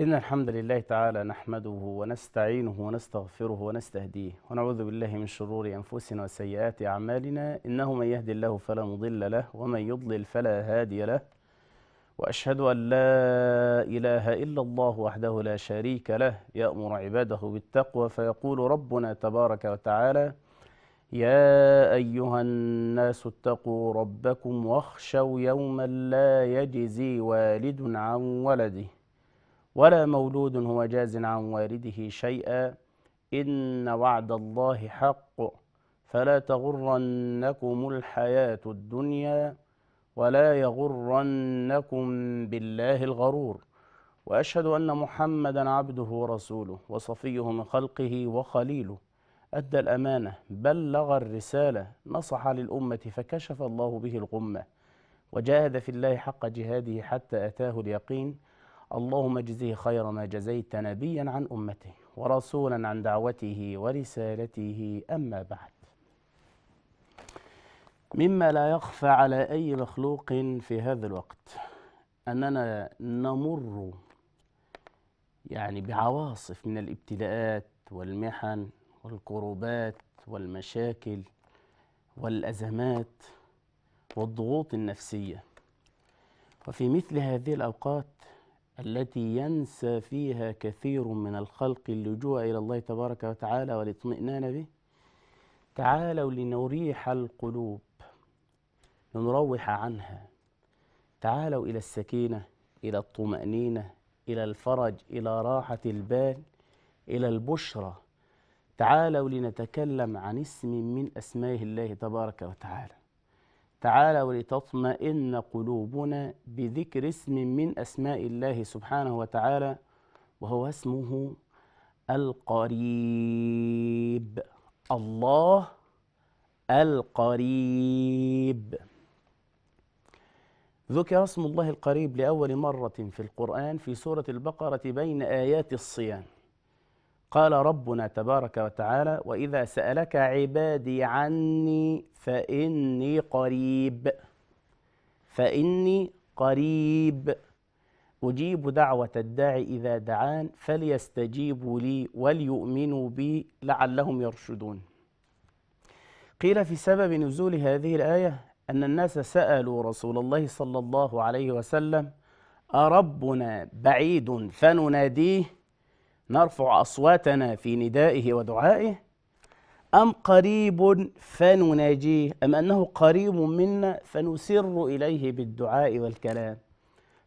إن الحمد لله تعالى نحمده ونستعينه ونستغفره ونستهديه ونعوذ بالله من شرور أنفسنا وسيئات أعمالنا إنه من يهدي الله فلا مضل له ومن يضلل فلا هادي له وأشهد أن لا إله إلا الله وحده لا شريك له يأمر عباده بالتقوى فيقول ربنا تبارك وتعالى يا أيها الناس اتقوا ربكم واخشوا يوما لا يجزي والد عن ولده ولا مولود هو جاز عن والده شيئا إن وعد الله حق فلا تغرنكم الحياة الدنيا ولا يغرنكم بالله الغرور وأشهد أن محمدا عبده ورسوله وصفيه من خلقه وخليله أدى الأمانة بلغ الرسالة نصح للأمة فكشف الله به الغمة وجاهد في الله حق جهاده حتى أتاه اليقين اللهم اجزه خير ما جزيت نبيا عن امته ورسولا عن دعوته ورسالته اما بعد مما لا يخفى على اي مخلوق في هذا الوقت اننا نمر يعني بعواصف من الابتلاءات والمحن والكروبات والمشاكل والازمات والضغوط النفسيه وفي مثل هذه الاوقات التي ينسى فيها كثير من الخلق اللجوء إلى الله تبارك وتعالى والاطمئنان به تعالوا لنريح القلوب لنروح عنها تعالوا إلى السكينة إلى الطمأنينة إلى الفرج إلى راحة البال إلى البشرى تعالوا لنتكلم عن اسم من أسمائه الله تبارك وتعالى تعالى ولتطمئن قلوبنا بذكر اسم من أسماء الله سبحانه وتعالى وهو اسمه القريب الله القريب ذكر اسم الله القريب لأول مرة في القرآن في سورة البقرة بين آيات الصيام قال ربنا تبارك وتعالى وإذا سألك عبادي عني فإني قريب فإني قريب أجيب دعوة الداعي إذا دعان فليستجيبوا لي وليؤمنوا بي لعلهم يرشدون قيل في سبب نزول هذه الآية أن الناس سألوا رسول الله صلى الله عليه وسلم أربنا بعيد فنناديه نرفع أصواتنا في ندائه ودعائه أم قريب فنناجيه أم أنه قريب منا فنسر إليه بالدعاء والكلام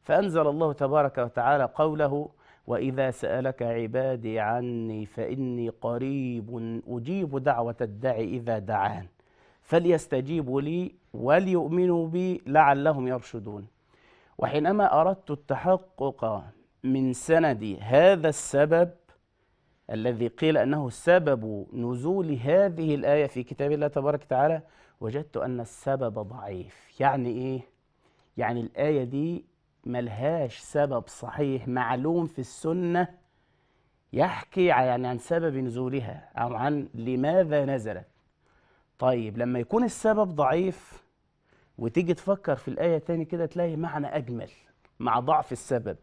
فأنزل الله تبارك وتعالى قوله وإذا سألك عبادي عني فإني قريب أجيب دعوة الداعي إذا دعان فليستجيبوا لي وليؤمنوا بي لعلهم يرشدون وحينما أردت التحقق من سند هذا السبب الذي قيل أنه سبب نزول هذه الآية في كتاب الله تبارك وتعالى وجدت أن السبب ضعيف يعني إيه؟ يعني الآية دي ملهاش سبب صحيح معلوم في السنة يحكي يعني عن سبب نزولها أو عن لماذا نزلت طيب لما يكون السبب ضعيف وتيجي تفكر في الآية تاني كده تلاقي معنى أجمل مع ضعف السبب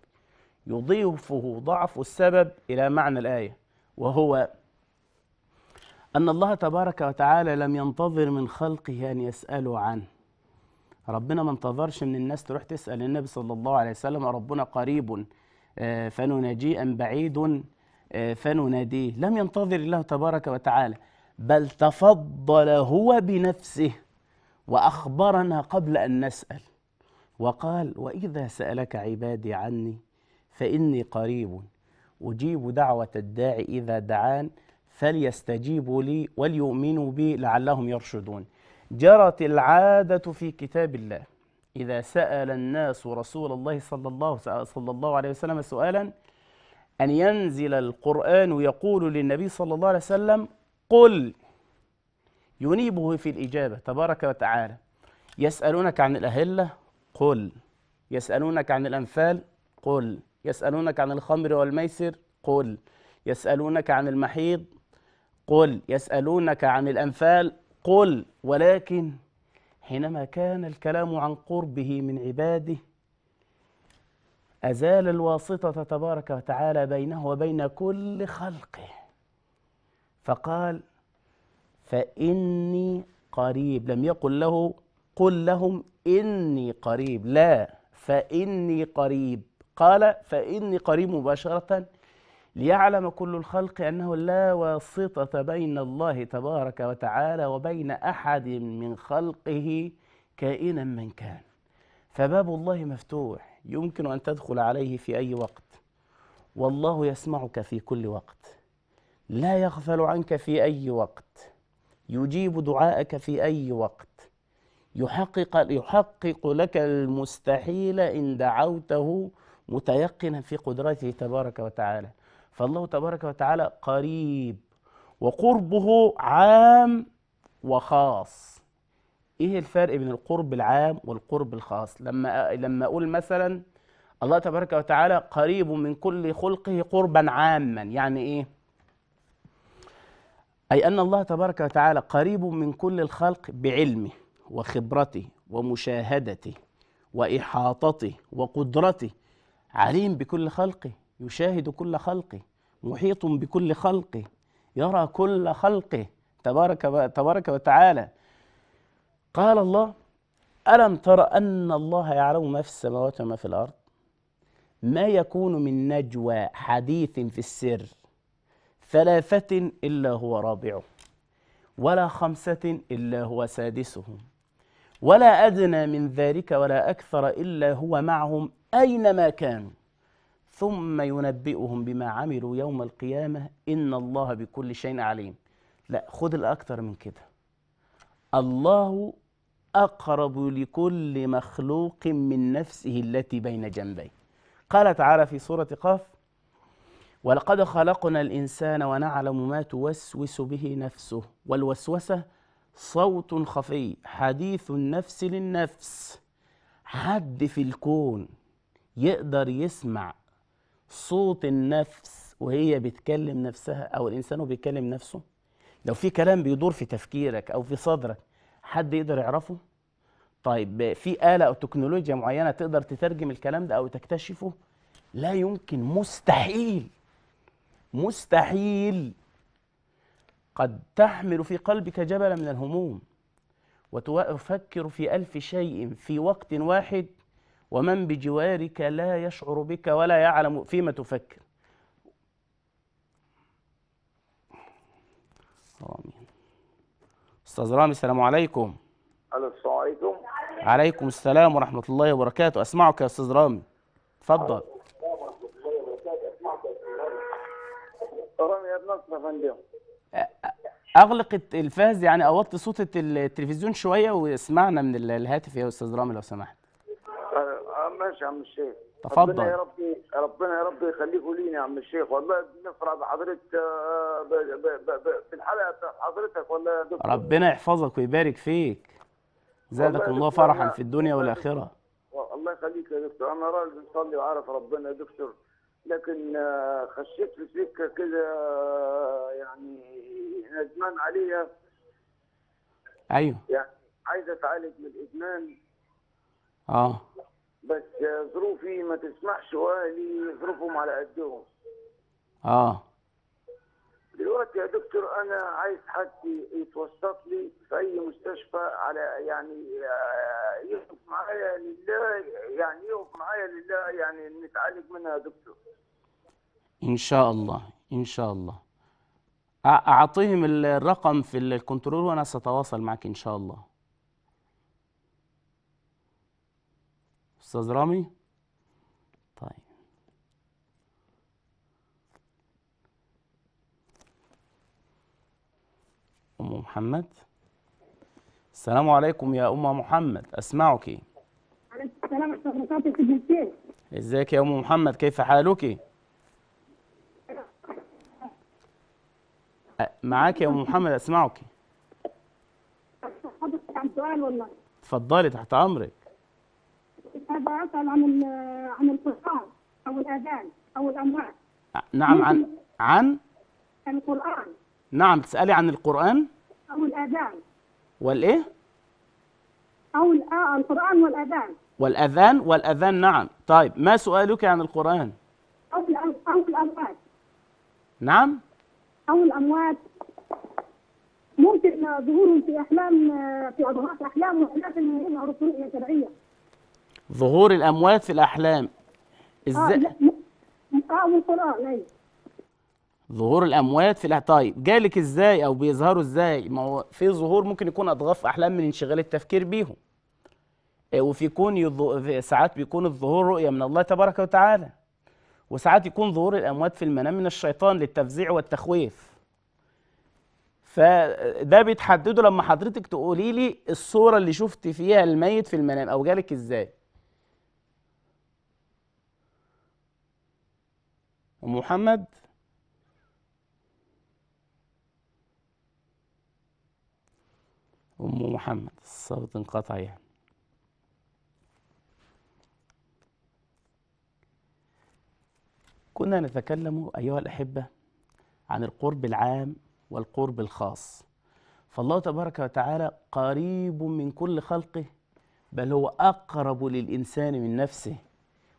يضيفه ضعف السبب إلى معنى الآية وهو أن الله تبارك وتعالى لم ينتظر من خلقه أن يسألوا عنه ربنا ما انتظرش من الناس تروح تسأل النبي صلى الله عليه وسلم ربنا قريب آه، فنناجي أم بعيد آه، فنناديه لم ينتظر الله تبارك وتعالى بل تفضل هو بنفسه وأخبرنا قبل أن نسأل وقال وإذا سألك عبادي عني فإني قريب أجيب دعوة الداعي إذا دعان فليستجيبوا لي وليؤمنوا بي لعلهم يرشدون جرت العادة في كتاب الله إذا سأل الناس رسول الله صلى الله, صلى الله عليه وسلم سؤالا أن ينزل القرآن يقول للنبي صلى الله عليه وسلم قل ينيبه في الإجابة تبارك وتعالى يسألونك عن الأهلة قل يسألونك عن الأنفال قل يسألونك عن الخمر والميسر قل يسألونك عن المحيض قل يسألونك عن الأنفال قل ولكن حينما كان الكلام عن قربه من عباده أزال الواسطة تبارك وتعالى بينه وبين كل خلقه فقال فإني قريب لم يقل له قل لهم إني قريب لا فإني قريب قال فإني قريب مباشرة ليعلم كل الخلق أنه لا واسطة بين الله تبارك وتعالى وبين أحد من خلقه كائنا من كان فباب الله مفتوح يمكن أن تدخل عليه في أي وقت والله يسمعك في كل وقت لا يغفل عنك في أي وقت يجيب دعاءك في أي وقت يحقق, يحقق لك المستحيل إن دعوته متيقنا في قدرته تبارك وتعالى فالله تبارك وتعالى قريب وقربه عام وخاص ايه الفرق بين القرب العام والقرب الخاص لما لما اقول مثلا الله تبارك وتعالى قريب من كل خلقه قربا عاما يعني ايه اي ان الله تبارك وتعالى قريب من كل الخلق بعلمه وخبرته ومشاهدته واحاطته وقدرته عليم بكل خلقه يشاهد كل خلقه محيط بكل خلقه يرى كل خلقه تبارك تبارك وتعالى قال الله ألم تر أن الله يعلم ما في السماوات وما في الأرض ما يكون من نجوى حديث في السر ثلاثة إلا هو رابعه ولا خمسة إلا هو سادسهم ولا أدنى من ذلك ولا أكثر إلا هو معهم أينما كانوا ثم ينبئهم بما عملوا يوم القيامة إن الله بكل شيء عليم لا خذ الأكثر من كده الله أقرب لكل مخلوق من نفسه التي بين جنبيه قال تعالى في سورة قاف ولقد خلقنا الإنسان ونعلم ما توسوس به نفسه والوسوسة صوت خفي حديث النفس للنفس حد في الكون يقدر يسمع صوت النفس وهي بتكلم نفسها او الانسان بيتكلم نفسه لو في كلام بيدور في تفكيرك او في صدرك حد يقدر يعرفه طيب في آلة أو تكنولوجيا معينة تقدر تترجم الكلام ده أو تكتشفه لا يمكن مستحيل مستحيل قد تحمل في قلبك جبلا من الهموم وتفكر في ألف شيء في وقت واحد ومن بجوارك لا يشعر بك ولا يعلم فيما تفكر آمين أستاذ رامي السلام عليكم السلام عليكم عليكم السلام ورحمة الله وبركاته أسمعك يا أستاذ رامي اتفضل رامي ابن نصر يا فندم اغلق الفاز يعني اوطي صوت التلفزيون شويه واسمعنا من الهاتف يا استاذ رامي لو سمحت ماشي يا عم الشيخ تفضل ربنا يا ربي ربنا يا رب يخليك لينا يا عم الشيخ والله بنفرح بحضرتك آه، في الحلقه حضرتك ولا يا دكتور ربنا يحفظك ويبارك فيك زادك الله فرحا في الدنيا والاخره الله يخليك يا دكتور انا راجل مصلي وعارف ربنا يا دكتور لكن آه، خشيت في سكه كده آه، يعني ندمان عليها ايوه يعني عايز اتعالج من الادمان اه بس ظروفي ما تسمحش واهلي ظروفهم على قدهم اه دلوقتي يا دكتور انا عايز حد يتوسط لي في اي مستشفى على يعني آه، يقف معايا لله يعني يقف معايا لله يعني نتعالج منها يا دكتور ان شاء الله ان شاء الله اعطيهم الرقم في الكنترول وانا ساتواصل معك ان شاء الله استاذ رامي طيب ام محمد السلام عليكم يا ام محمد اسمعك عليكم السلام ورحمه ازيك يا ام محمد كيف حالك معاك يا ام محمد اسمعك اتفضلي تحت امرك بسال عن عن القران او الاذان او الاموات آه، نعم عن عن القران نعم تسالي عن القران او الاذان والايه او آه، القران والاذان والاذان والاذان نعم طيب ما سؤالك عن القران او او الاموات نعم او الاموات ممكن ظهورهم في احلام آه، في اضغاث احلام واحلام يعرفون شرعيه ظهور الأموات في الأحلام إزاي؟ آه،, آه من القرآن أيوه ظهور الأموات في الأحلام طيب جالك إزاي أو بيظهروا إزاي؟ ما هو في ظهور ممكن يكون أضغاث أحلام من انشغال التفكير بيهم آه، وفي يكون يض... ساعات بيكون الظهور رؤية من الله تبارك وتعالى وساعات يكون ظهور الأموات في المنام من الشيطان للتفزيع والتخويف فده بتحدده لما حضرتك تقولي لي الصورة اللي شفت فيها الميت في المنام أو جالك إزاي ومحمد أم محمد الصوت انقطع يعني كنا نتكلم أيها الأحبة عن القرب العام والقرب الخاص فالله تبارك وتعالى قريب من كل خلقه بل هو أقرب للإنسان من نفسه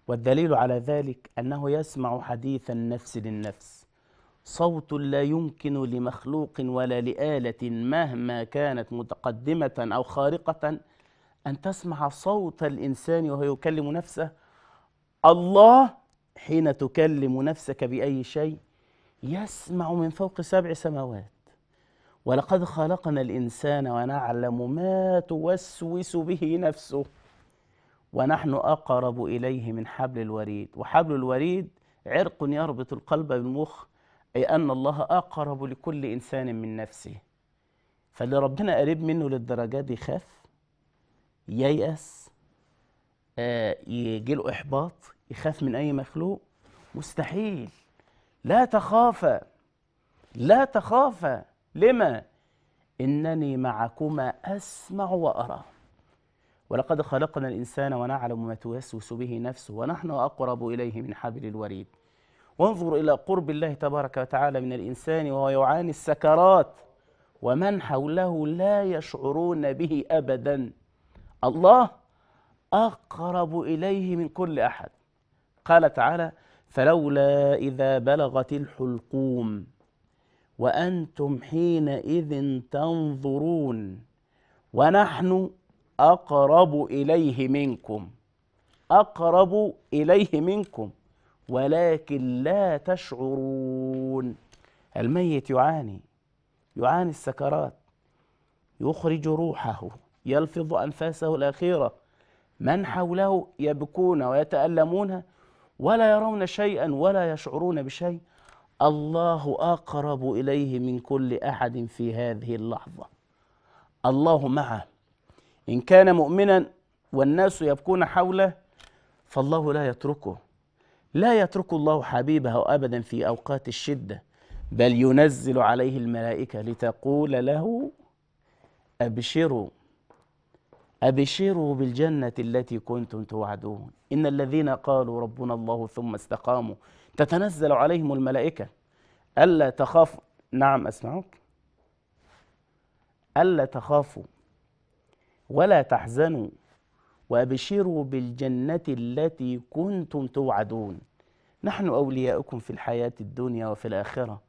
والدليل على ذلك أنه يسمع حديث النفس للنفس صوت لا يمكن لمخلوق ولا لآلة مهما كانت متقدمة أو خارقة أن تسمع صوت الإنسان وهو يكلم نفسه الله حين تكلم نفسك بأي شيء يسمع من فوق سبع سماوات ولقد خلقنا الإنسان ونعلم ما توسوس به نفسه ونحن أقرب إليه من حبل الوريد وحبل الوريد عرق يربط القلب بالمخ أي أن الله أقرب لكل إنسان من نفسه فاللي ربنا قريب منه للدرجات دي يخاف ييأس آه يجي له إحباط يخاف من أي مخلوق مستحيل لا تخافا لا تخافا لما إنني معكما أسمع وأرى ولقد خلقنا الإنسان ونعلم ما توسوس به نفسه ونحن أقرب إليه من حبل الوريد وانظر إلى قرب الله تبارك وتعالى من الإنسان وهو يعاني السكرات ومن حوله لا يشعرون به أبدا الله أقرب إليه من كل أحد قال تعالى فلولا إذا بلغت الحلقوم وأنتم حينئذ تنظرون ونحن أقرب إليه منكم أقرب إليه منكم ولكن لا تشعرون الميت يعاني يعاني السكرات يخرج روحه يلفظ أنفاسه الأخيرة من حوله يبكون ويتألمون ولا يرون شيئا ولا يشعرون بشيء الله أقرب إليه من كل أحد في هذه اللحظة الله معه إن كان مؤمنا والناس يبكون حوله فالله لا يتركه لا يترك الله حبيبه أبدا في أوقات الشدة بل ينزل عليه الملائكة لتقول له أبشروا أبشروا بالجنة التي كنتم توعدون إن الذين قالوا ربنا الله ثم استقاموا تتنزل عليهم الملائكة ألا تخافوا نعم أسمعك ألا تخافوا ولا تحزنوا وابشروا بالجنة التي كنتم توعدون نحن أولياؤكم في الحياة الدنيا وفي الآخرة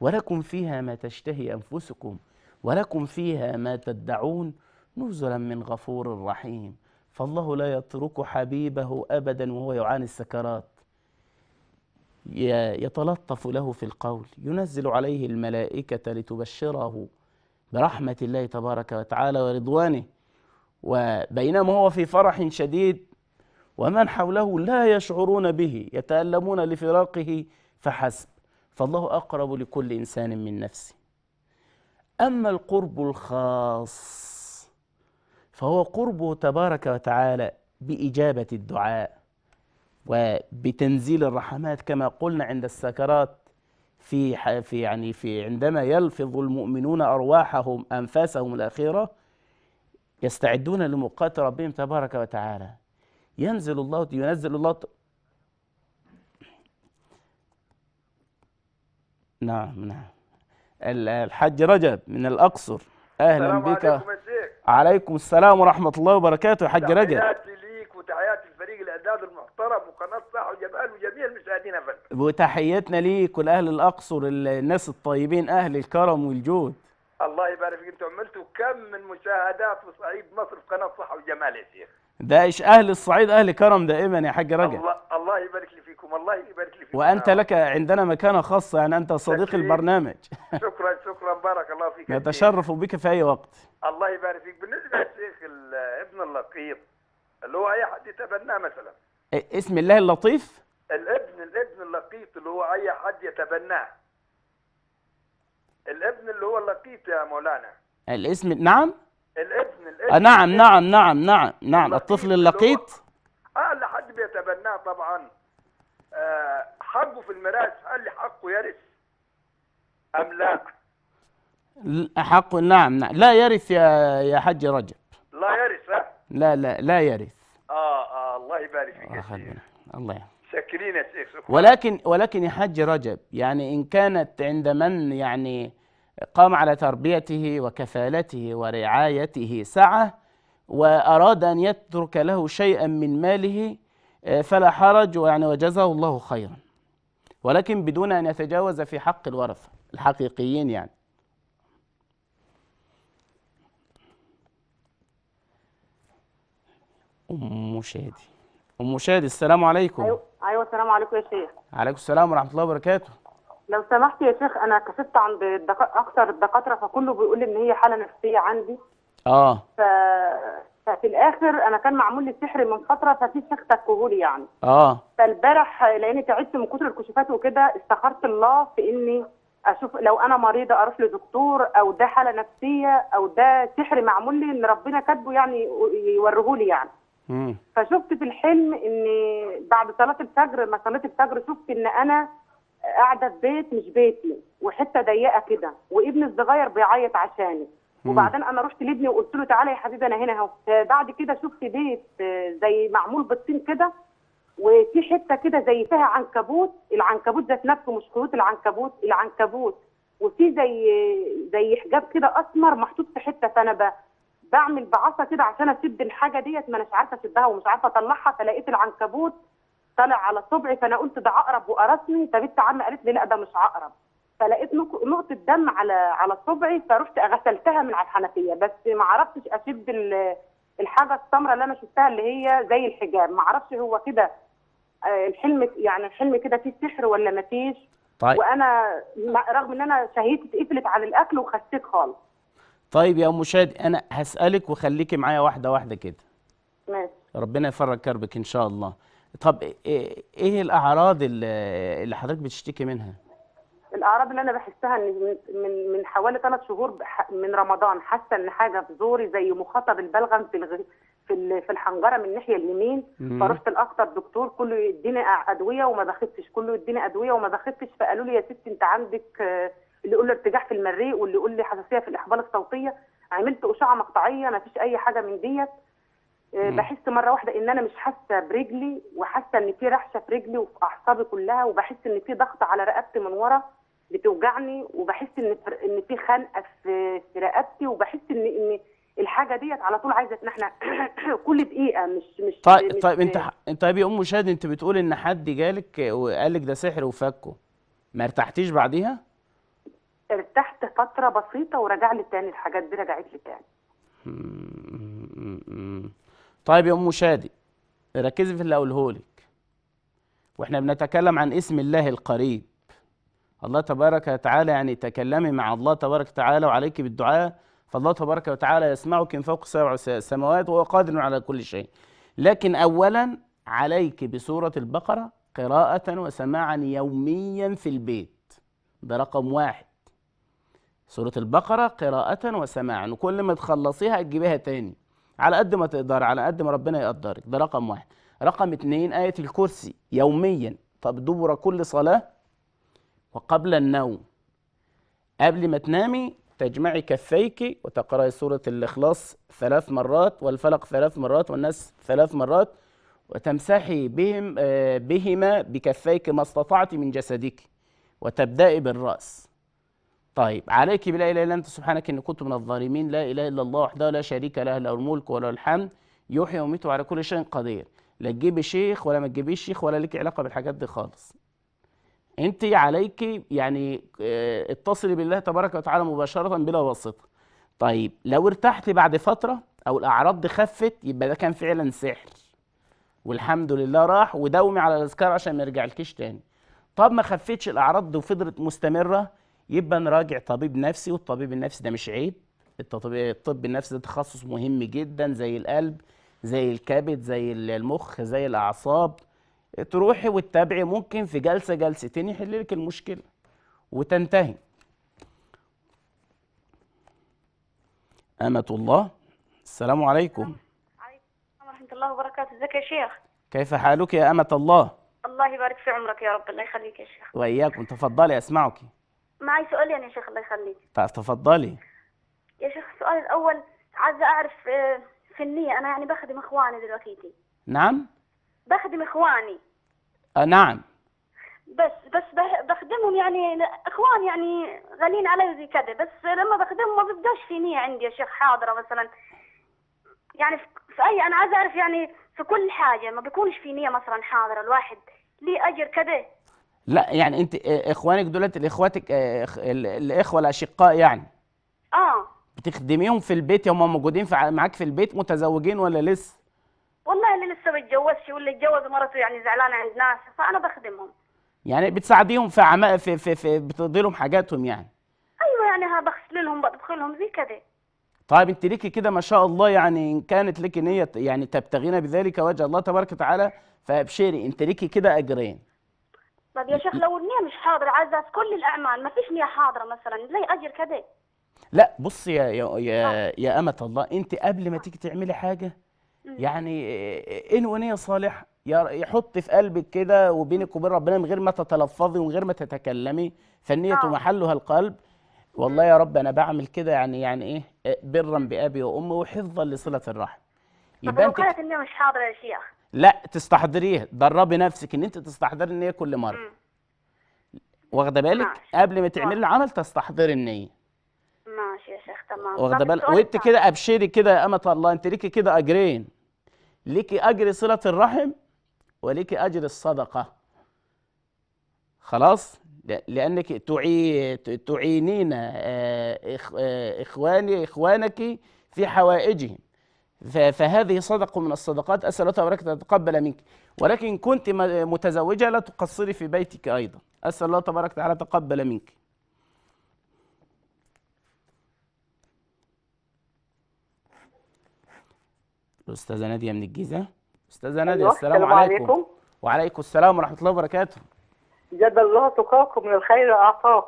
ولكم فيها ما تشتهي أنفسكم ولكم فيها ما تدعون نزلا من غفور رحيم فالله لا يترك حبيبه أبدا وهو يعاني السكرات يتلطف له في القول ينزل عليه الملائكة لتبشره برحمة الله تبارك وتعالى ورضوانه وبينما هو في فرح شديد ومن حوله لا يشعرون به يتألمون لفراقه فحسب فالله أقرب لكل إنسان من نفسه أما القرب الخاص فهو قربه تبارك وتعالى بإجابة الدعاء وبتنزيل الرحمات كما قلنا عند السكرات في في يعني في عندما يلفظ المؤمنون أرواحهم أنفاسهم الأخيرة يستعدون لمقاتل ربهم تبارك وتعالى ينزل الله ينزل الله نعم نعم الحاج رجب من الأقصر أهلا بك عليكم, عليكم السلام ورحمة الله وبركاته يا حاج رجب تحياتي ليك وتحياتي لفريق الإعداد المحترم وقناة صح وجمال وجميع المشاهدين يا فندم وتحياتنا ليك ولأهل الأقصر الناس الطيبين أهل الكرم والجود الله يبارك فيك انتم عملتوا كم من مشاهدات في صعيد مصر في قناه صحه وجمال يا شيخ ده ايش اهل الصعيد اهل كرم دائما يا حاج رجب الله الله يبارك لي فيكم الله يبارك لي فيكم وانت نعم. لك عندنا مكانه خاصه يعني انت صديق البرنامج شكرا شكرا بارك الله فيك نتشرف بك في اي وقت الله يبارك فيك بالنسبه للشيخ ابن اللطيف اللي هو اي حد يتبناه مثلا اسم الله اللطيف الابن الابن اللطيف اللي هو اي حد يتبناه الابن اللي هو اللقيط يا مولانا الاسم نعم الابن الابن آه نعم نعم نعم نعم نعم الطفل اللقيط اه اللي حد بيتبناه طبعا آه حقه في الميراث هل لي حقه يرث ام لا حقه نعم, نعم لا يرث يا يا حاج رجب لا يرث ها لا لا لا يرث اه اه الله يبارك فيك يا شيخ آه، الله يحفظك شاكرين يا شيخ ولكن ولكن يا حاج رجب يعني ان كانت عند من يعني قام على تربيته وكفالته ورعايته سعة وأراد أن يترك له شيئا من ماله آه، فلا حرج ويعني وجزاه الله خيرا ولكن بدون أن يتجاوز في حق الورثة الحقيقيين يعني أم شادي أم شادي السلام عليكم أيوة, أيوة، السلام عليكم يا شيخ عليكم السلام ورحمة الله وبركاته لو سمحت يا شيخ انا كشفت عند اكثر الدكاتره فكله بيقول ان هي حاله نفسيه عندي اه ف... ففي الاخر انا كان معمول لي سحر من فتره ففي شيخ تكهولي يعني اه فالبارح لاني تعبت من كثر الكشوفات وكده استخرت الله في اني اشوف لو انا مريضه اروح لدكتور او ده حاله نفسيه او ده سحر معمول لي ان ربنا كاتبه يعني يوريهولي يعني مم. فشفت في الحلم ان بعد صلاه الفجر ما صليت الفجر شفت ان انا قاعده في بيت مش بيتي وحته ضيقه كده وابني الصغير بيعيط عشاني وبعدين انا رحت لابني وقلت له تعالى يا حبيبي انا هنا اهو آه، بعد كده شفت بيت آه، زي معمول بالطين كده وفي حته كده زي فيها عنكبوت العنكبوت ذات نفسه مش خيوط العنكبوت العنكبوت وفي زي آه، زي حجاب كده اسمر محطوط في حته فانا بعمل بعصا كده عشان اسد الحاجه ديت ما انا مش عارفه اسدها ومش عارفه اطلعها فلقيت العنكبوت طلع على صبعي فانا قلت ده عقرب وقرصني فبنت عمي قالت لي لا ده مش عقرب فلقيت نقطه دم على على صبعي فرحت غسلتها من على الحنفيه بس ما عرفتش اشد الحاجه السمراء اللي انا شفتها اللي هي زي الحجاب ما عرفش هو كده آه، الحلم يعني الحلم كده فيه سحر ولا ما فيش طيب وانا رغم ان انا شهيتي اتقفلت عن الاكل وخسيت خالص طيب يا ام شادي انا هسالك وخليكي معايا واحده واحده كده ماشي ربنا يفرج كربك ان شاء الله طب ايه, إيه الاعراض اللي حضرتك بتشتكي منها الاعراض اللي انا بحسها ان من من حوالي ثلاث شهور من رمضان حاسه ان حاجه في زوري زي مخاطب البلغم في الغ... في في الحنجره من الناحيه اليمين فرحت لاكتر دكتور كله يديني ادويه وما بخفش كله يديني ادويه وما بخفش فقالوا لي يا ستي انت عندك آه، اللي يقول لي ارتجاع في المريء واللي يقول لي حساسيه في الاحبال الصوتيه عملت اشعه مقطعيه ما فيش اي حاجه من ديت آه، بحس مره واحده ان انا مش حاسه برجلي وحاسه ان في رحشه في رجلي وفي اعصابي كلها وبحس ان في ضغط على رقبتي من ورا بتوجعني وبحس ان ان في خنقه في في رقبتي وبحس ان ان الحاجه ديت على طول عايزه ان احنا كل دقيقه مش مش طيب مش طيب انت آه. طيب يا ام شاد انت بتقول ان حد جالك وقال لك ده سحر وفكه ما ارتحتيش بعديها؟ ارتحت فتره بسيطه ورجع لي تاني الحاجات دي رجعت لي تاني. طيب يا ام شادي ركزي في اللي اقوله لك واحنا بنتكلم عن اسم الله القريب الله تبارك وتعالى يعني تكلمي مع الله تبارك وتعالى وعليك بالدعاء فالله تبارك وتعالى يسمعك من فوق سبع سماوات وهو قادر على كل شيء لكن اولا عليك بسوره البقره قراءه وسماعا يوميا في البيت ده رقم واحد سوره البقره قراءه وسماعا وكل ما تخلصيها تجيبيها تاني على قد ما تقدر على قد ما ربنا يقدرك ده رقم واحد رقم اتنين آية الكرسي يوميا طب دبر كل صلاة وقبل النوم قبل ما تنامي تجمعي كفيك وتقرأي سورة الإخلاص ثلاث مرات والفلق ثلاث مرات والناس ثلاث مرات وتمسحي بهم آه، بهما بكفيك ما استطعت من جسدك وتبدأي بالرأس طيب عليك بلا إله إلا أنت سبحانك إني كنت من الظالمين لا إله إلا الله وحده لا شريك له له الملك وله الحمد يحيي ويميت وعلى كل شيء قدير لا تجيبي شيخ ولا ما تجيبيش شيخ ولا لك علاقة بالحاجات دي خالص أنت عليك يعني آه، اتصلي بالله تبارك وتعالى مباشرة بلا واسطة طيب لو ارتحت بعد فترة أو الأعراض دي خفت يبقى ده كان فعلا سحر والحمد لله راح وداومي على الأذكار عشان ما يرجعلكيش تاني طب ما خفتش الأعراض دي وفضلت مستمرة يبقى نراجع طبيب نفسي والطبيب النفسي ده مش عيب الطب النفسي ده تخصص مهم جدا زي القلب زي الكبد زي المخ زي الاعصاب تروحي وتتابعي ممكن في جلسه جلستين يحل لك المشكله وتنتهي أمة الله السلام عليكم عليكم ورحمة الله وبركاته ازيك يا شيخ كيف حالك يا أمة الله الله يبارك في عمرك يا رب الله يخليك يا شيخ وإياكم تفضلي أسمعك معي سؤالين يعني يا شيخ الله يخليك طيب تفضلي يا شيخ السؤال الاول عايزه اعرف آه، في النيه انا يعني بخدم اخواني دلوقتي نعم بخدم اخواني أه نعم بس بس بخدمهم يعني اخوان يعني غاليين علي زي كذا بس لما بخدمهم ما بيبقاش في نيه عندي يا شيخ حاضره مثلا يعني في اي انا عايز اعرف يعني في كل حاجه ما بيكونش في نيه مثلا حاضره الواحد ليه اجر كذا لا يعني انت آه، اخوانك دولت الاخواتك آه، الاخوه الاشقاء يعني اه بتخدميهم في البيت هم موجودين في معاك في البيت متزوجين ولا لسه والله اللي لسه ما اتجوزش واللي اتجوز مرته يعني زعلانه عند ناس فانا بخدمهم يعني بتساعديهم في عم... في في, في بتقضي لهم حاجاتهم يعني ايوه يعني بغسل لهم بطبخ لهم زي كده طيب انت ليكي كده ما شاء الله يعني ان كانت لك نيه يعني تبتغين بذلك وجه الله تبارك وتعالى فابشري انت ليكي كده اجرين طيب يا شيخ لو النية مش حاضرة عزاز كل الأعمال ما فيش نية حاضرة مثلا ليه أجر كده لا بصي يا يا يا, آه. يا أمة الله أنت قبل ما آه. تيجي تعملي حاجة يعني إن ونية صالحة يحط في قلبك كده وبينك وبين ربنا من غير ما تتلفظي ومن غير ما تتكلمي فالنية آه. محلها القلب والله يا رب أنا بعمل كده يعني يعني إيه, إيه، برا بأبي وأمي وحفظا لصلة الرحم يبقى طب لو كانت النية مش حاضرة يا شيخ لا تستحضريها دربي نفسك ان انت تستحضري النيه كل مره واخده بالك قبل ما تعملي العمل تستحضري النيه ماشي يا شيخ تمام واخده بالك وانت كده ابشري كده يا امه الله انت ليكي كده اجرين ليكي اجر صله الرحم وليكي اجر الصدقه خلاص لانك تعي... تعينين آه، آه، اخواني اخوانك في حوائجهم فهذه صدقة من الصدقات أسأل الله تبارك تتقبل منك ولكن كنت متزوجة لا تقصري في بيتك أيضا أسأل الله تبارك وتعالى تقبل منك الأستاذة نادية من الجيزة أستاذة نادية أيوة، السلام عليكم. عليكم وعليكم السلام ورحمة الله وبركاته جد الله تقاكم من الخير أعطاك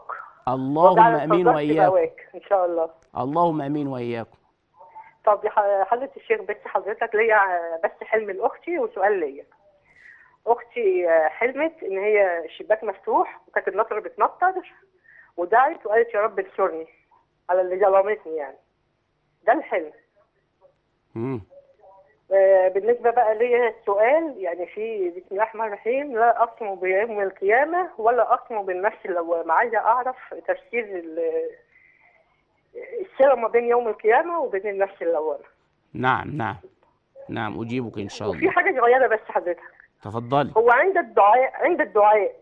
اللهم أمين وإياك إن شاء الله اللهم أمين وإياكم طب حضرة الشيخ بس حضرتك ليا آه، بس حلم لأختي وسؤال ليا أختي آه، حلمت إن هي الشباك مفتوح وكانت النطر بتنطر ودعت وقالت يا رب انصرني على اللي ظلمتني يعني ده الحلم امم بالنسبة بقى ليا السؤال يعني في بسم الله الرحمن الرحيم لا أقسم بيوم القيامة ولا أقسم بالنفس لو عايزة أعرف تفسير الشيء ما بين يوم القيامه وبين النفس اللوامه نعم نعم نعم اجيبك ان شاء الله في حاجه صغيره بس حضرتك تفضلي هو عند الدعاء عند الدعاء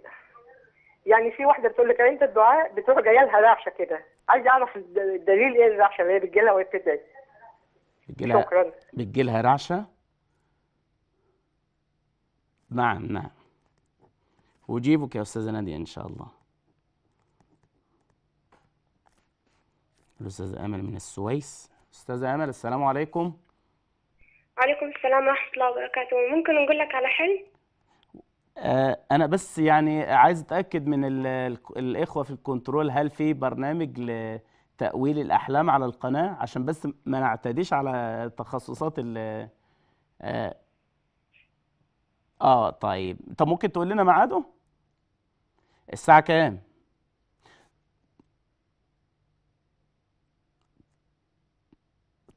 يعني في واحده بتقول لك عند الدعاء بتروح جايه لها رعشه كده عايز اعرف الدليل ايه الرعشه اللي هي بتجيلها وهي بتدعي بتجيلها شكرا بتجيلها رعشه نعم نعم وجيبك يا استاذه ناديه ان شاء الله الاستاذه امل من السويس استاذه امل السلام عليكم وعليكم السلام ورحمه الله وبركاته ممكن نقول لك على حلم آه، انا بس يعني عايز اتاكد من الاخوه في الكنترول هل في برنامج لتاويل الاحلام على القناه عشان بس ما نعتديش على تخصصات ال اه, آه، طيب طب ممكن تقول لنا ميعاده الساعه كام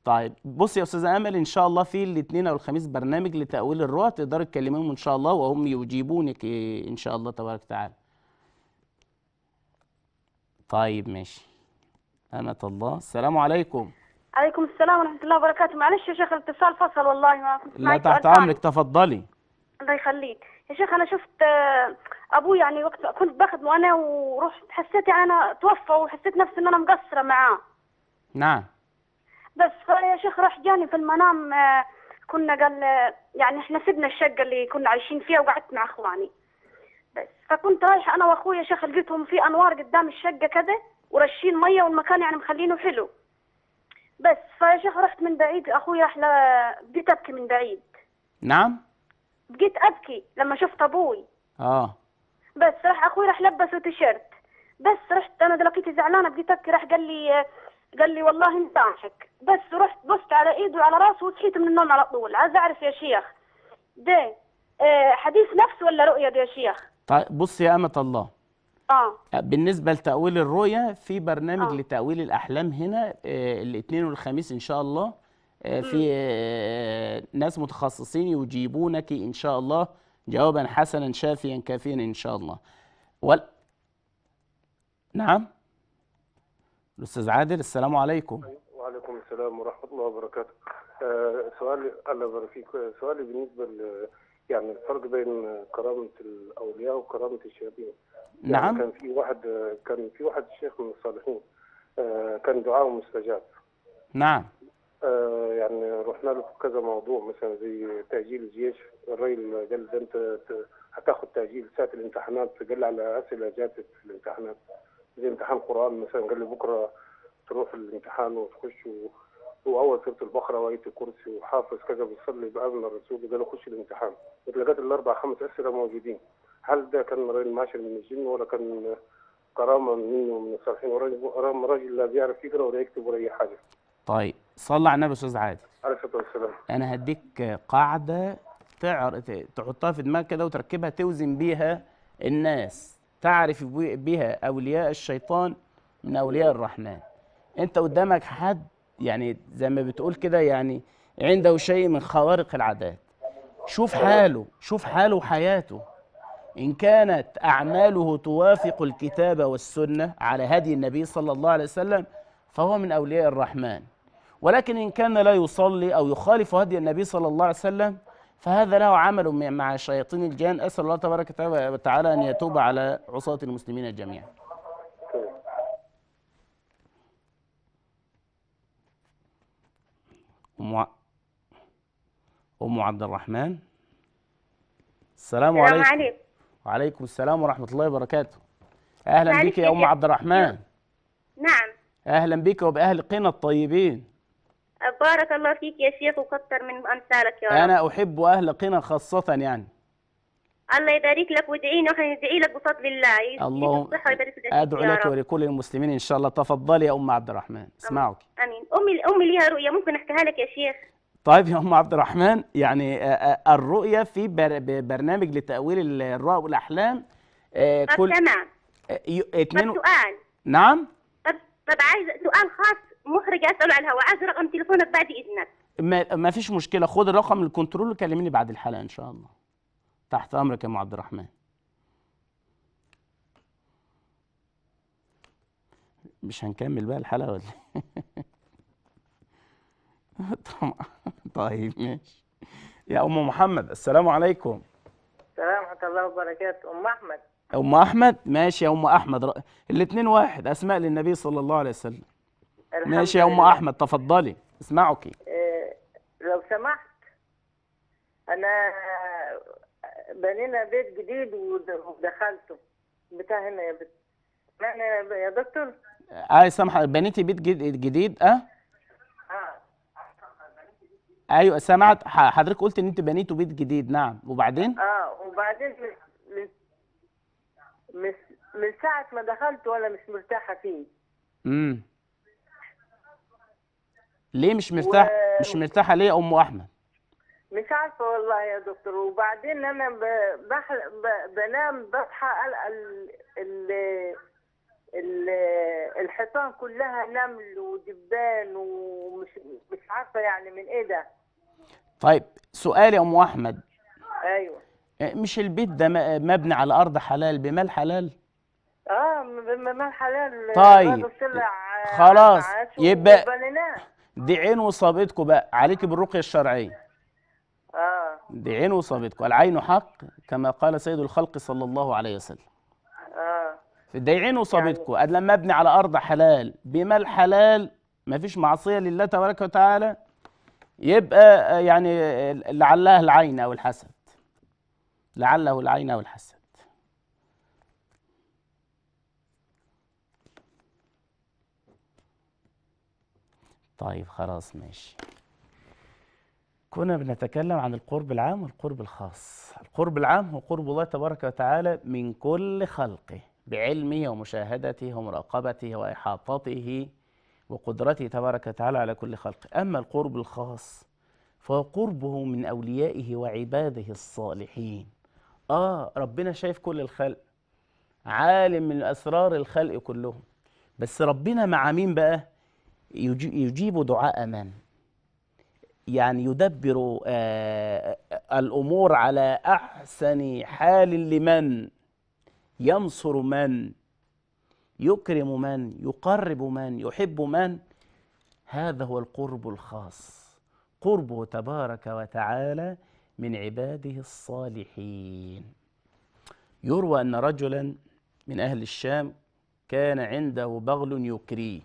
طيب بص يا استاذه امل ان شاء الله في الاثنين او الخميس برنامج لتاويل الرؤى تقدر تكلميهم ان شاء الله وهم يجيبونك ان شاء الله تبارك وتعالى طيب ماشي أمة الله السلام عليكم عليكم السلام ورحمة الله وبركاته معلش يا شيخ الاتصال فصل والله ما كنت لا تحت أمرك تفضلي الله يخليك يا شيخ أنا شفت آه، أبوي يعني وقت كنت باخذ وانا ورحت حسيت يعني أنا توفى وحسيت نفسي إن أنا مقصرة معاه نعم بس يا شيخ راح جاني في المنام آه، كنا قال آه، يعني احنا سبنا الشقة اللي كنا عايشين فيها وقعدت مع اخواني بس فكنت رايحة انا واخويا شيخ لقيتهم في انوار قدام الشقة كده ورشين مية والمكان يعني مخلينه حلو بس فيا شيخ رحت من بعيد اخويا راح بديت ابكي من بعيد نعم بقيت ابكي لما شفت ابوي اه بس راح اخوي راح لبسه تيشيرت بس رحت انا لقيته زعلانه بقيت ابكي راح قال لي آه، قال لي والله مطنشك بس رحت بصت على ايده وعلى راسه وصحيت من النوم على طول عايز اعرف يا شيخ ده آه، حديث نفس ولا رؤية يا شيخ طيب بص يا أمة الله آه. آه. بالنسبة لتأويل الرؤية في برنامج آه. لتأويل الأحلام هنا آه، الاثنين والخميس إن شاء الله في ناس متخصصين يجيبونك إن شاء الله جوابا حسنا شافيا كافيا إن شاء الله وال... نعم الاستاذ عادل السلام عليكم وعليكم السلام ورحمه الله وبركاته آه، سؤالي الله يبارك فيك سؤالي بالنسبه ل يعني الفرق بين كرامه الاولياء وكرامه الشياطين يعني نعم كان في واحد كان في واحد شيخ من الصالحين آه، كان دعاءه مستجاب نعم آه، يعني رحنا له في كذا موضوع مثلا زي تاجيل الجيش الراجل قال ده انت هتاخد تاجيل ساعه الامتحانات قال على اسئله جات في الامتحانات زي امتحان قران مثلا قال لي بكره تروح الامتحان وتخش و... واول سوره البقره وايه الكرسي وحافظ كذا بيصلي باذن الرسول قال له خش الامتحان لقيت الاربع خمس اسئله موجودين هل ده كان راجل ماشي من الجن ولا كان كرامه منه من الصالحين وراجل راجل لا بيعرف يقرا ولا يكتب ولا اي حاجه طيب صلى على النبي استاذ عادل عليه الصلاه والسلام انا هديك قاعده تعر... تحطها في دماغك كده وتركبها توزن بيها الناس تعرف بها أولياء الشيطان من أولياء الرحمن أنت قدامك حد يعني زي ما بتقول كده يعني عنده شيء من خوارق العادات شوف حاله شوف حاله وحياته إن كانت أعماله توافق الكتاب والسنة على هدي النبي صلى الله عليه وسلم فهو من أولياء الرحمن ولكن إن كان لا يصلي أو يخالف هدي النبي صلى الله عليه وسلم فهذا له عمل مع شياطين الجان أسأل الله تبارك وتعالى أن يتوب على عصاة المسلمين جميعا أم عبد الرحمن السلام عليكم السلام عليكم وعليكم السلام ورحمة الله وبركاته أهلا بك يا أم عبد الرحمن نعم أهلا بك وبأهل قنا الطيبين بارك الله فيك يا شيخ وكثر من امثالك يا رب انا احب اهل قنا خاصه يعني الله يبارك لك وادعي لنا ندعي لك بفضل الله اللهم ادعو لك ولكل المسلمين ان شاء الله تفضلي يا ام عبد الرحمن اسمعك امين امي امي ليها رؤيه ممكن احكيها لك يا شيخ طيب يا ام عبد الرحمن يعني آه، آه، الرؤيه في برنامج لتاويل الرؤى والاحلام آه، كل طب تمام اتنين طب سؤال نعم طب طب عايزه سؤال خاص مخرج اساله على الهواء عايز رقم تليفونك بعد اذنك ما, ما فيش مشكله خد الرقم الكنترول وكلمني بعد الحلقه ان شاء الله تحت امرك يا ام عبد الرحمن مش هنكمل بقى الحلقه ولا إيه؟ طيب ماشي يا ام محمد السلام عليكم السلام ورحمه الله وبركاته ام احمد ام احمد ماشي يا ام احمد الاثنين واحد اسماء للنبي صلى الله عليه وسلم ماشي يا ام احمد تفضلي اسمعك آه، لو سمحت انا بنينا بيت جديد ودخلته بتاع هنا يا بت... يعني يا دكتور اي سامحه بنيتي بيت جديد, أه؟, اه ايوه سمعت حضرتك قلت ان انت بنيتوا بيت جديد نعم وبعدين اه وبعدين من من من ساعه ما دخلت وانا مش مرتاحه فيه امم ليه مش مرتاح و... مش مرتاحه ليه ام احمد مش عارفه والله يا دكتور وبعدين انا بحل... ب... بنام بصحى القى ال... ال... ال... الحيطان كلها نمل ودبان ومش مش عارفه يعني من ايه ده طيب سؤال يا ام احمد ايوه آه، مش البيت ده مبني على ارض حلال بمال حلال اه بمال حلال طيب آه، خلاص يبقى دي عين وصابتكم بقى عليك بالرقية الشرعية آه. دي عين وصابتكم العين حق كما قال سيد الخلق صلى الله عليه وسلم آه. دي عين وصابتكم يعني... لما ابني على أرض حلال بما الحلال فيش معصية لله تبارك وتعالى يبقى آه، يعني آه، لعله العين أو الحسد لعله العين أو الحسد طيب خلاص ماشي كنا بنتكلم عن القرب العام والقرب الخاص القرب العام هو قرب الله تبارك وتعالى من كل خلقه بعلمه ومشاهدته ومراقبته وإحاطته وقدرته تبارك وتعالى على كل خلقه أما القرب الخاص فهو قربه من أوليائه وعباده الصالحين آه ربنا شايف كل الخلق عالم من أسرار الخلق كلهم بس ربنا مع مين بقى يجيب دعاء من يعني يدبر آه، آه، الأمور على أحسن حال لمن ينصر من يكرم من يقرب من يحب من هذا هو القرب الخاص قربه تبارك وتعالى من عباده الصالحين يروى أن رجلا من أهل الشام كان عنده بغل يكريه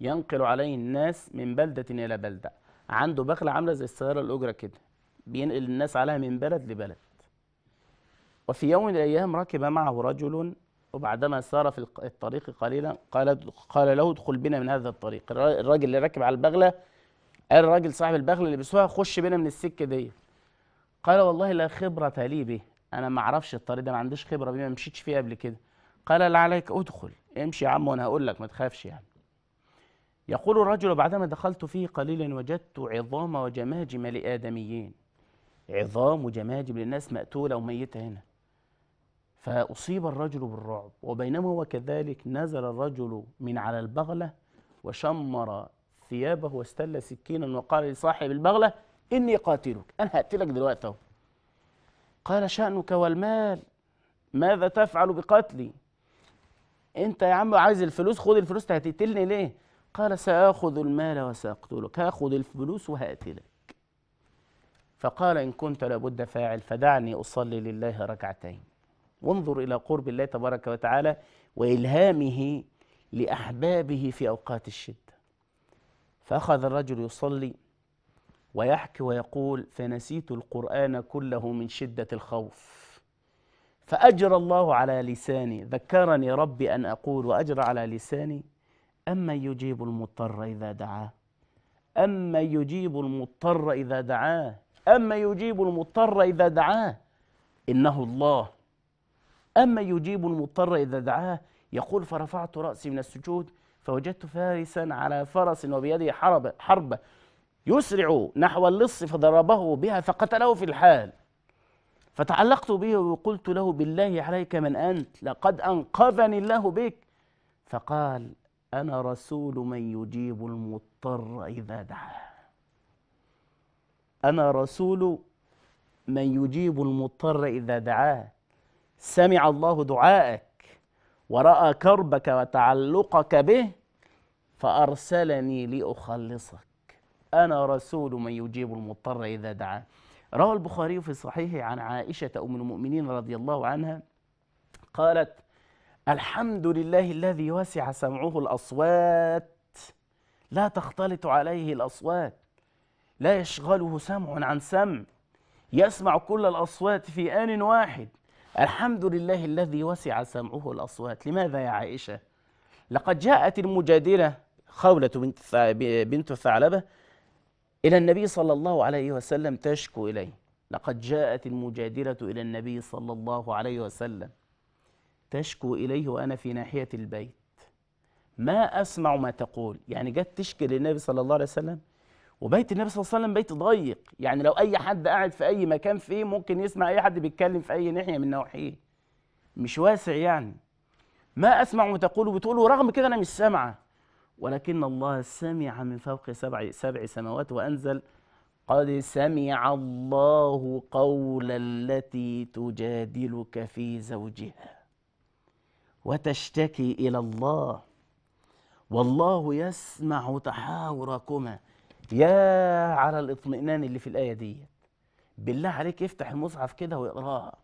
ينقل عليه الناس من بلدة إلى بلدة عنده بخلة عاملة زي السيارة الأجرة كده بينقل الناس عليها من بلد لبلد وفي يوم من الأيام ركب معه رجل وبعدما سار في الطريق قليلا قال قال له ادخل بنا من هذا الطريق الراجل اللي راكب على البغله قال الراجل صاحب البغله اللي بيسوقها خش بنا من السكه دي قال والله لا خبره لي به انا ما اعرفش الطريق ده ما عنديش خبره بيه ما مشيتش فيه قبل كده قال لا عليك ادخل امشي يا عم وانا هقول لك ما تخافش يعني يقول الرجل بعدما دخلت فيه قليلا وجدت عظام وجماجم لآدميين عظام وجماجم للناس مقتولة وميتة هنا فأصيب الرجل بالرعب وبينما هو كذلك نزل الرجل من على البغلة وشمر ثيابه واستل سكينا وقال لصاحب البغلة إني قاتلك أنا هقتلك دلوقتي أهو قال شأنك والمال ماذا تفعل بقتلي أنت يا عم عايز الفلوس خد الفلوس هتقتلني ليه قال سآخذ المال وسأقتلك هاخذ الفلوس لك فقال إن كنت لابد فاعل فدعني أصلي لله ركعتين وانظر إلى قرب الله تبارك وتعالى وإلهامه لأحبابه في أوقات الشدة فأخذ الرجل يصلي ويحكي ويقول فنسيت القرآن كله من شدة الخوف فأجرى الله على لساني ذكرني ربي أن أقول وأجرى على لساني أما يجيب المضطر إذا دعاه أما يجيب المضطر إذا دعاه أما يجيب المضطر إذا دعاه إنه الله أما يجيب المضطر إذا دعاه يقول فرفعت رأسي من السجود فوجدت فارسا على فرس وبيده حرب حربة يسرع نحو اللص فضربه بها فقتله في الحال فتعلقت به وقلت له بالله عليك من أنت لقد أنقذني الله بك فقال أنا رسول من يجيب المضطر إذا دعاه أنا رسول من يجيب المضطر إذا دعاه سمع الله دعاءك ورأى كربك وتعلقك به فأرسلني لأخلصك أنا رسول من يجيب المضطر إذا دعاه روى البخاري في صحيحه عن عائشة أم المؤمنين رضي الله عنها قالت الحمد لله الذي وسع سمعه الأصوات لا تختلط عليه الأصوات لا يشغله سمع عن سمع يسمع كل الأصوات في آن واحد الحمد لله الذي وسع سمعه الأصوات لماذا يا عائشة؟ لقد جاءت المجادلة خولة بنت ثعلبة إلى النبي صلى الله عليه وسلم تشكو إليه لقد جاءت المجادلة إلى النبي صلى الله عليه وسلم تشكو إليه وأنا في ناحية البيت ما أسمع ما تقول يعني جت تشكي للنبي صلى الله عليه وسلم وبيت النبي صلى الله عليه وسلم بيت ضيق يعني لو أي حد قاعد في أي مكان فيه ممكن يسمع أي حد بيتكلم في أي ناحية من نواحيه مش واسع يعني ما أسمع ما تقول وبتقول ورغم كده أنا مش سامعة ولكن الله سمع من فوق سبع سبع سماوات وأنزل قد سمع الله قول التي تجادلك في زوجها وتشتكي إلى الله والله يسمع تحاوركما يا على الاطمئنان اللي في الآية دي بالله عليك افتح المصحف كده واقراها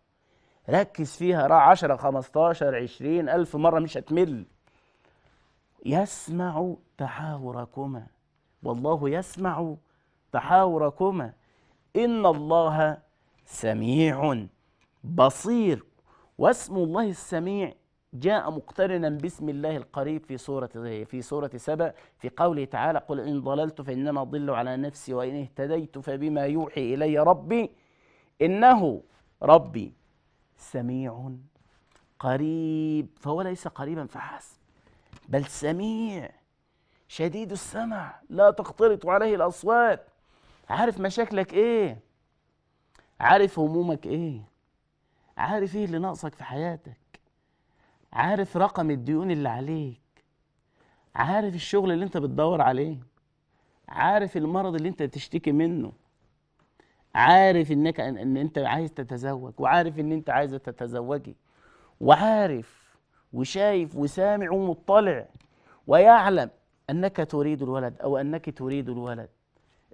ركز فيها راع 10 15 20 ألف مرة مش هتمل يسمع تحاوركما والله يسمع تحاوركما إن الله سميع بصير واسم الله السميع جاء مقترنا باسم الله القريب في سورة في سورة سبأ في قوله تعالى قل إن ضللت فإنما أضل على نفسي وإن اهتديت فبما يوحي إلي ربي إنه ربي سميع قريب فهو ليس قريبا فحسب بل سميع شديد السمع لا تختلط عليه الأصوات عارف مشاكلك إيه عارف همومك إيه عارف إيه اللي ناقصك في حياتك عارف رقم الديون اللي عليك عارف الشغل اللي انت بتدور عليه عارف المرض اللي انت بتشتكي منه عارف انك ان انت عايز تتزوج وعارف ان انت عايزه تتزوجي وعارف وشايف وسامع ومطلع ويعلم انك تريد الولد او انك تريد الولد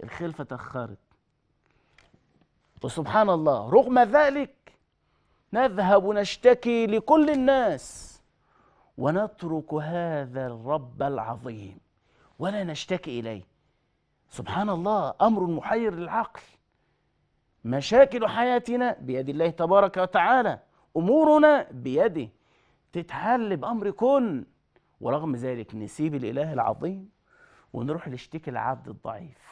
الخلفه تاخرت وسبحان الله رغم ذلك نذهب نشتكي لكل الناس ونترك هذا الرب العظيم ولا نشتكي إليه سبحان الله أمر محير للعقل مشاكل حياتنا بيد الله تبارك وتعالى أمورنا بيده تتحل بأمر كن ورغم ذلك نسيب الإله العظيم ونروح نشتكي للعبد الضعيف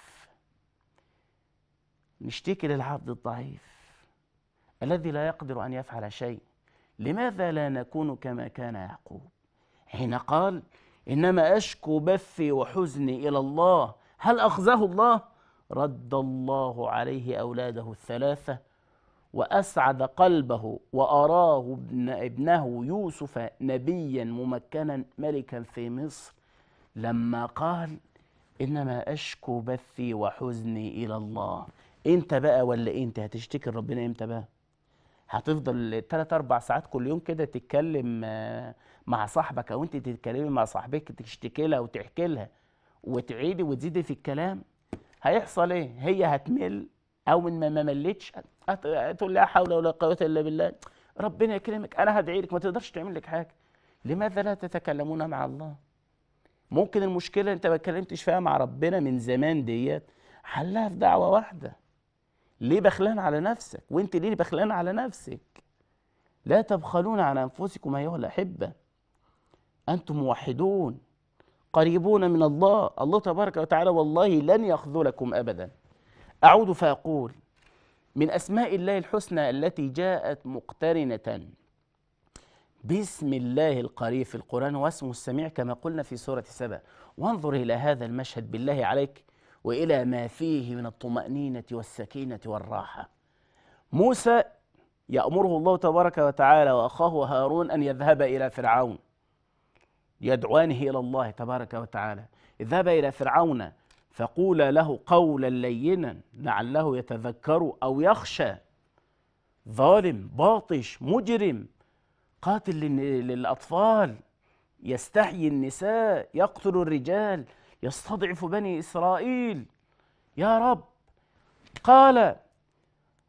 نشتكي للعبد الضعيف الذي لا يقدر أن يفعل شيء لماذا لا نكون كما كان يعقوب حين قال إنما أشكو بثي وحزني إلى الله هل أخزاه الله؟ رد الله عليه أولاده الثلاثة وأسعد قلبه وأراه ابن ابنه يوسف نبيا ممكنا ملكا في مصر لما قال إنما أشكو بثي وحزني إلى الله أنت بقى ولا أنت هتشتكي ربنا إمتى بقى؟ هتفضل ثلاث اربع ساعات كل يوم كده تتكلم آه، مع صاحبك او انت تتكلمي مع صاحبك تشتكي لها وتحكي لها وتعيدي وتزيدي في الكلام هيحصل ايه هي هتمل او من ما ملتش هتقول لا حول ولا قوه الا بالله ربنا يكرمك انا هدعي لك ما تقدرش تعمل لك حاجه لماذا لا تتكلمون مع الله ممكن المشكله انت ما اتكلمتش فيها مع ربنا من زمان ديت حلها في دعوه واحده ليه بخلان على نفسك وانت ليه بخلان على نفسك لا تبخلون على انفسكم ايها الاحبه انتم موحدون قريبون من الله الله تبارك وتعالى والله لن يخذلكم ابدا اعود فاقول من اسماء الله الحسنى التي جاءت مقترنه بسم الله القريب في القران واسمه السميع كما قلنا في سوره سبا وانظر الى هذا المشهد بالله عليك والى ما فيه من الطمانينه والسكينه والراحه موسى يامره الله تبارك وتعالى واخاه هارون ان يذهبا الى فرعون يدعوانه الى الله تبارك وتعالى اذهبا الى فرعون فقولا له قولا لينا لعله يتذكر او يخشى ظالم باطش مجرم قاتل للاطفال يستحيي النساء يقتل الرجال يستضعف بني إسرائيل يا رب قال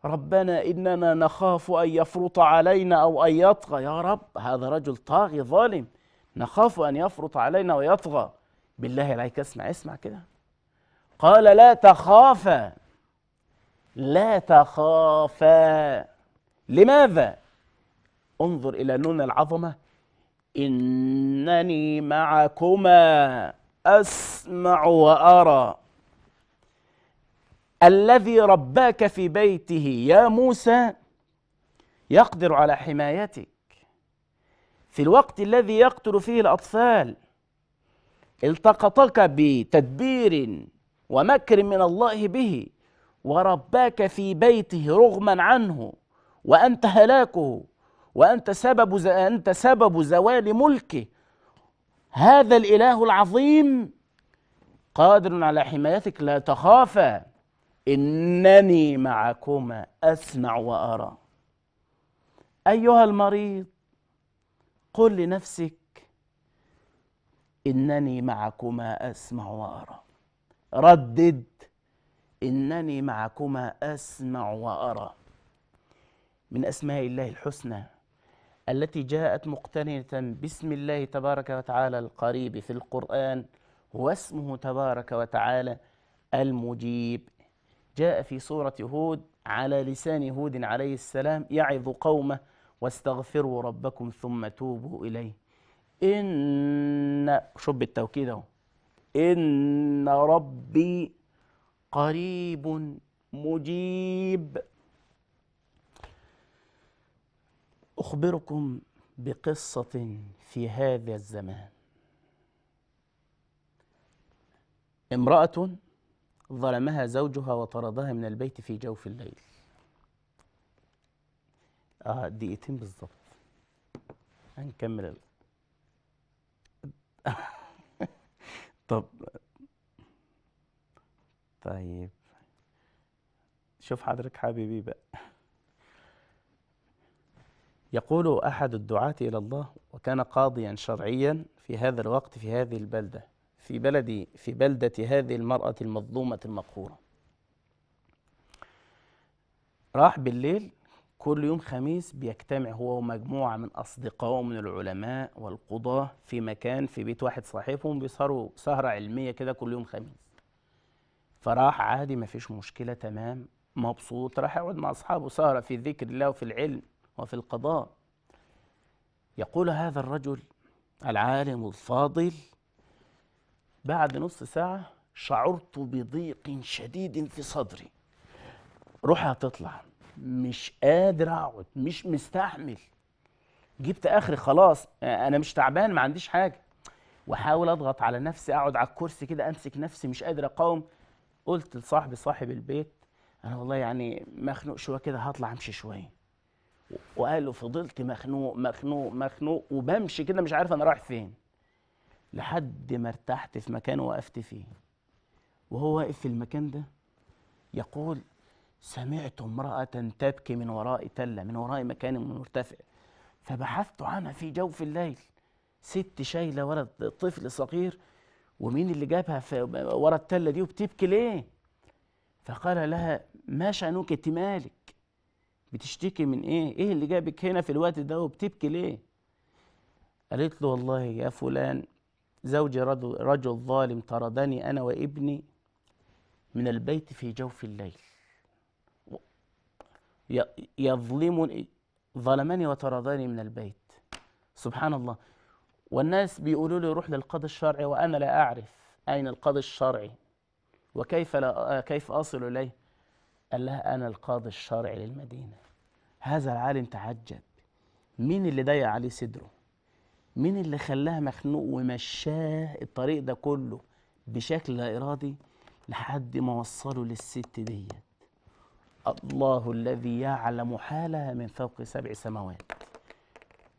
ربنا إننا نخاف أن يفرط علينا أو أن يطغى يا رب هذا رجل طاغي ظالم نخاف أن يفرط علينا ويطغى بالله عليك اسمع اسمع كده قال لا تخافا لا تخافا لماذا انظر إلى نون العظمة إنني معكما أسمع وأرى الذي رباك في بيته يا موسى يقدر على حمايتك في الوقت الذي يقتل فيه الأطفال التقطك بتدبير ومكر من الله به ورباك في بيته رغما عنه وأنت هلاكه وأنت سبب أنت سبب زوال ملكه هذا الاله العظيم قادر على حمايتك لا تخافا انني معكما اسمع وارى ايها المريض قل لنفسك انني معكما اسمع وارى ردد انني معكما اسمع وارى من اسماء الله الحسنى التي جاءت مقترنة باسم الله تبارك وتعالى القريب في القرآن واسمه تبارك وتعالى المجيب جاء في سورة هود على لسان هود عليه السلام يعظ قومه واستغفروا ربكم ثم توبوا إليه إن شب التوكيد اهو إن ربي قريب مجيب أخبركم بقصة في هذا الزمان امرأة ظلمها زوجها وطردها من البيت في جوف الليل آه دقيقتين بالظبط هنكمل ال... طب طيب شوف حضرتك حبيبي بقى يقول أحد الدعاة إلى الله وكان قاضيا شرعيا في هذا الوقت في هذه البلدة في بلدي في بلدة هذه المرأة المظلومة المقهورة راح بالليل كل يوم خميس بيجتمع هو ومجموعة من أصدقائه من العلماء والقضاة في مكان في بيت واحد صاحبهم بيسهروا سهرة علمية كده كل يوم خميس فراح عادي ما فيش مشكلة تمام مبسوط راح يقعد مع أصحابه سهرة في ذكر الله وفي العلم وفي القضاء يقول هذا الرجل العالم الفاضل بعد نص ساعة شعرت بضيق شديد في صدري روحي هتطلع مش قادر اقعد مش مستحمل جبت اخري خلاص انا مش تعبان ما عنديش حاجه واحاول اضغط على نفسي اقعد على الكرسي كده امسك نفسي مش قادر اقاوم قلت لصاحبي صاحب البيت انا والله يعني مخنوق شويه كده هطلع امشي شويه وقال له فضلت مخنوق مخنوق مخنوق وبمشي كده مش عارف انا رايح فين لحد ما ارتحت في مكان وقفت فيه وهو واقف في المكان ده يقول سمعت امرأة تبكي من وراء تلة من وراء مكان مرتفع فبحثت عنها في جوف الليل ست شايلة ولد طفل صغير ومين اللي جابها في ورا التلة دي وبتبكي ليه فقال لها ما شأنك انت مالك بتشتكي من ايه ايه اللي جابك هنا في الوقت ده وبتبكي ليه قالت له والله يا فلان زوجي رجل ظالم طردني انا وابني من البيت في جوف الليل يظلمني ظلمني وطردني من البيت سبحان الله والناس بيقولوا لي روح للقاضي الشرعي وانا لا اعرف اين القاضي الشرعي وكيف لا كيف اصل اليه قال لها أنا القاضي الشرعي للمدينة هذا العالم تعجب مين اللي ضيق عليه صدره مين اللي خلاها مخنوق ومشاه الطريق ده كله بشكل لا إرادي لحد ما وصلوا للست ديت الله الذي يعلم حالها من فوق سبع سماوات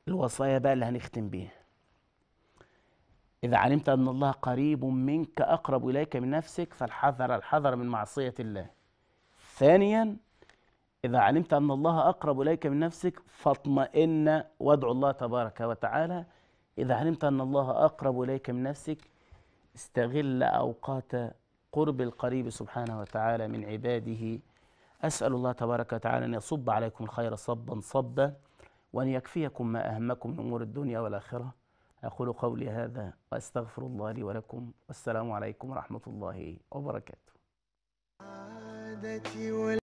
الوصايا بقى اللي هنختم بيها إذا علمت أن الله قريب منك أقرب إليك من نفسك فالحذر الحذر من معصية الله ثانيا إذا علمت أن الله أقرب إليك من نفسك فاطمئن وادعو الله تبارك وتعالى إذا علمت أن الله أقرب إليك من نفسك استغل أوقات قرب القريب سبحانه وتعالى من عباده أسأل الله تبارك وتعالى أن يصب عليكم الخير صبا صبا وأن يكفيكم ما أهمكم من أمور الدنيا والآخرة أقول قولي هذا وأستغفر الله لي ولكم والسلام عليكم ورحمة الله وبركاته that you will.